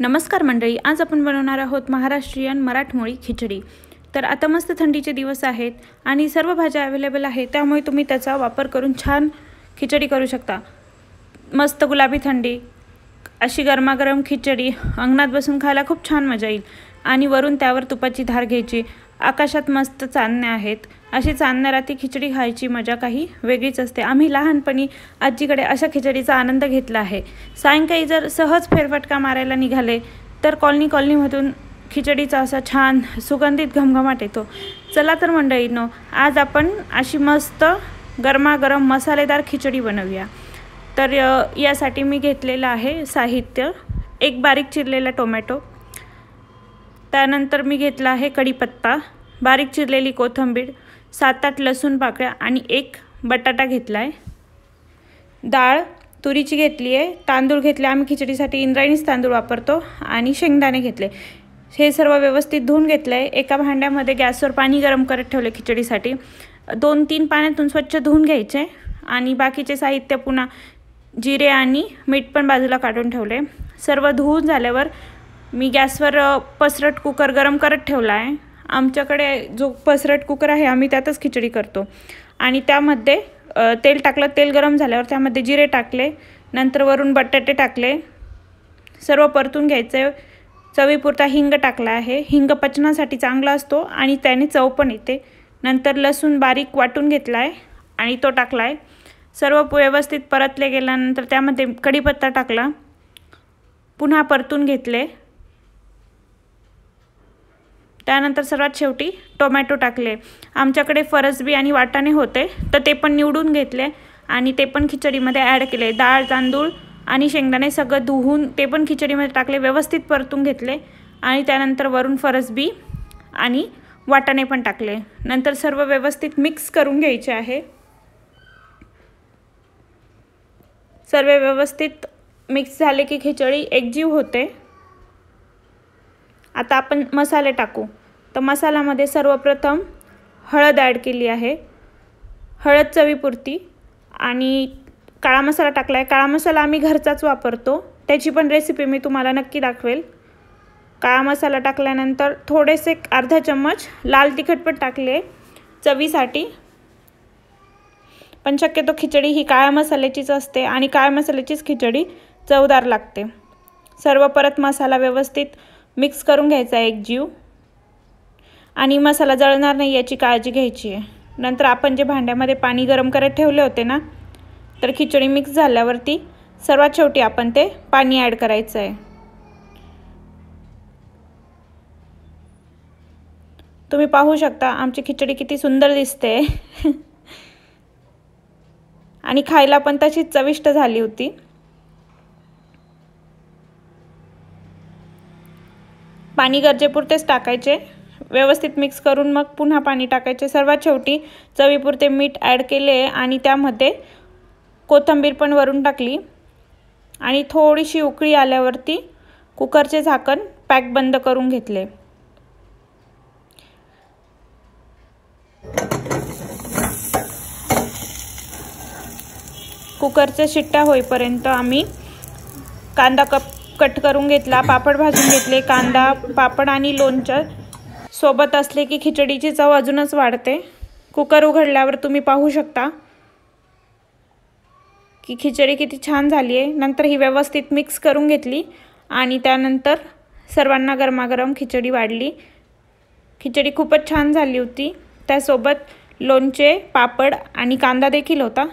नमस्कार मंडळी आज आपण बनवणार आहोत महाराष्ट्रीयन मराठमोळी खिचडी तर आता मस्त थंडीचे दिवस आहेत आणि सर्व भाज्या अवेलेबल आहेत त्यामुळे तुम्ही त्याचा वापर करून छान खिचडी करू शकता मस्त गुलाबी थंडी अशी गरमागरम खिचडी अंगणात बसून खायला खूप छान मजा येईल आणि वरून त्यावर तुपाची धार घ्यायची आकाशात मस्त चांदण्या आहेत अशी चांदण्या राती खिचडी खायची मजा काही वेगळीच असते आम्ही लहानपणी आजीकडे अशा खिचडीचा आनंद घेतला आहे सायंकाळी जर सहज फेरफटका मारायला निघाले तर कॉलनी कॉलनीमधून खिचडीचा असा छान सुगंधित घमघमाट येतो चला तर मंडळीनो आज आपण अशी मस्त गरमागरम मसालेदार खिचडी बनवूया तर यासाठी मी घेतलेलं आहे साहित्य एक बारीक चिरलेला टोमॅटो त्यानंतर मी घेतला आहे कढीपत्ता बारीक चिरलेली कोथिंबीर सात आठ लसूण पाकळ्या आणि एक बटाटा घेतला आहे डाळ तुरीची घेतली आहे तांदूळ घेतले आम्ही खिचडीसाठी इंद्रायणीच तांदूळ वापरतो आणि शेंगदाणे घेतले हे सर्व व्यवस्थित धुवून घेतलं आहे एका भांड्यामध्ये गॅसवर पाणी गरम करत ठेवले खिचडीसाठी दोन तीन पाण्यातून स्वच्छ धुवून घ्यायचे आणि बाकीचे साहित्य पुन्हा जिरे आणि मीठ पण बाजूला काढून ठेवले सर्व धुवून झाल्यावर मी गॅसवर पसरट कुकर गरम करत ठेवला आहे आमच्याकडे जो पसरट कुकर आहे आम्ही त्यातच खिचडी करतो आणि त्यामध्ये तेल टाकलं तेल गरम झाल्यावर त्यामध्ये जिरे टाकले नंतर वरून बटाटे टाकले सर्व परतून घ्यायचं चवीपुरता हिंग टाकला आहे हिंग पचनासाठी चांगला असतो आणि त्याने चव पण येते नंतर लसूण बारीक वाटून घेतला आहे आणि तो टाकला आहे सर्व व्यवस्थित परतले गेल्यानंतर त्यामध्ये कढीपत्ता टाकला पुन्हा परतून घेतले त्यानंतर सर्वात शेवटी टोमॅटो टाकले आमच्याकडे फरसबी आणि वाटाणे होते तर ते पण निवडून घेतले आणि ते पण खिचडीमध्ये ॲड केले डाळ तांदूळ आणि शेंगदाणे सगळं धुवून ते पण खिचडीमध्ये टाकले व्यवस्थित परतून घेतले आणि त्यानंतर वरून फरसबी आणि वाटाणे पण टाकले नंतर सर्व व्यवस्थित मिक्स करून घ्यायचे आहे सर्व व्यवस्थित मिक्स झाले की खिचडी एकजीव होते आता आपण मसाले टाकू तर मसाल्यामध्ये सर्वप्रथम हळद ॲड केली आहे हळद चवीपुरती आणि काळा मसाला टाकला आहे काळा मसाला आम्ही घरचाच वापरतो त्याची पण रेसिपी मी तुम्हाला नक्की दाखवेल काळा मसाला टाकल्यानंतर थोडेसे अर्धा चम्मच लाल तिखट पण टाकले चवीसाठी पण शक्यतो खिचडी ही काळ्या मसाल्याचीच असते आणि काळ्या मसाल्याचीच खिचडी चवदार लागते सर्व परत मसाला व्यवस्थित मिक्स करून घ्यायचा एक जीव आणि मसाला जळणार नाही याची काळजी घ्यायची आहे नंतर आपण जे भांड्यामध्ये पाणी गरम करत ठेवले होते ना तर खिचडी मिक्स झाल्यावरती सर्वात शेवटी आपण ते पाणी ॲड करायचं आहे तुम्ही पाहू शकता आमची खिचडी किती सुंदर दिसते आणि खायला पण तशीच चविष्ट झाली होती पाणी गरजेपुरतेच टाकायचे व्यवस्थित मिक्स करून मग पुन्हा पाणी टाकायचे सर्वात शेवटी चवीपुरते मीठ ॲड केले आणि त्यामध्ये कोथंबीर पण वरून टाकली आणि थोडीशी उकळी आल्यावरती कुकरचे झाकण पॅक बंद करून घेतले कुकरच्या शिट्ट्या होईपर्यंत आम्ही कांदा कप कट करून घेतला पापड भाजून घेतले कांदा पापड आणि लोणचं सोबत असले की खिचडीची चव अजूनच वाढते कुकर उघडल्यावर तुम्ही पाहू शकता की खिचडी किती छान झाली आहे नंतर ही व्यवस्थित मिक्स करून घेतली आणि त्यानंतर सर्वांना गरमागरम खिचडी वाढली खिचडी खूपच छान झाली होती त्यासोबत लोणचे पापड आणि कांदा देखील होता